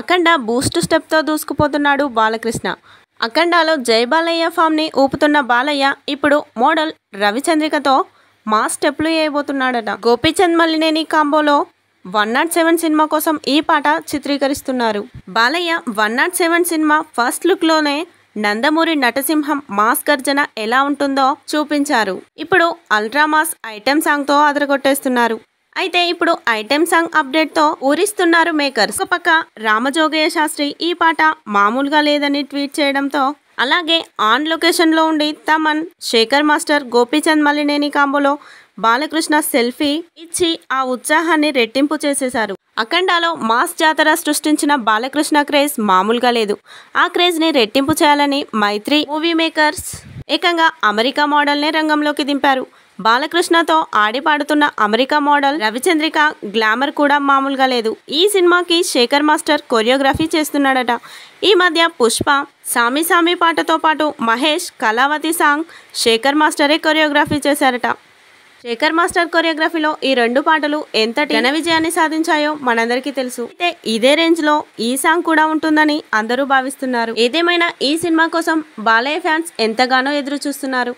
అఖండ Boost స్టెప్తో దూసుకుపోతున్నాడు Balakrishna అఖండాలో జై బాలయ్య ఫామ్ని ఊపుతున్న బాలయ్య ఇప్పుడు మోడల్ రవిచంద్రికతో మా స్టెప్లు వేయబోతున్నాడట గోపీచంద్ మల్లినేని కాంబోలో వన్ నాట్ సెవెన్ సినిమా కోసం ఈ పాట చిత్రీకరిస్తున్నారు Balayya one nought seven cinema first లుక్లోనే నందమూరి నటసింహం మాస్ గర్జన ఎలా ఉంటుందో చూపించారు ఇప్పుడు అల్ట్రా మాస్ ఐటెం సాంగ్తో అదరగొట్టేస్తున్నారు అయితే ఇప్పుడు ఐటెం సాంగ్ అప్డేట్తో ఊరిస్తున్నారు మేకర్స్ ఒక పక్క రామజోగయ్య శాస్త్రి ఈ పాట మామూలుగా లేదని ట్వీట్ చేయడంతో అలాగే ఆన్ లొకేషన్లో ఉండి తమన్ శేఖర్ మాస్టర్ గోపీచంద్ మల్లినేని కాంబోలో బాలకృష్ణ సెల్ఫీ ఇచ్చి ఆ ఉత్సాహాన్ని రెట్టింపు చేసేశారు అఖండాలో మాస్ జాతర సృష్టించిన బాలకృష్ణ క్రేజ్ మామూలుగా లేదు ఆ క్రేజ్ని రెట్టింపు చేయాలని మైత్రి మూవీ మేకర్స్ ఏకంగా అమెరికా మోడల్నే రంగంలోకి దింపారు బాలకృష్ణతో ఆడిపాడుతున్న అమెరికా మోడల్ రవిచంద్రిక గ్లామర్ కూడా మామూలుగా లేదు ఈ సినిమాకి శేఖర్ మాస్టర్ కొరియోగ్రఫీ చేస్తున్నాడట ఈ మధ్య పుష్ప సామి సామి పాటతో పాటు మహేష్ కళావతి సాంగ్ శేఖర్ మాస్టరే కొరియోగ్రఫీ చేశారట శేఖర్ మాస్టర్ కొరియోగ్రఫీలో ఈ రెండు పాటలు ఎంతటి ఘన విజయాన్ని సాధించాయో మనందరికీ తెలుసు అయితే ఇదే రేంజ్ లో ఈ సాంగ్ కూడా ఉంటుందని అందరూ భావిస్తున్నారు ఏదేమైనా ఈ సినిమా కోసం బాలయ్య ఫ్యాన్స్ ఎంతగానో ఎదురు చూస్తున్నారు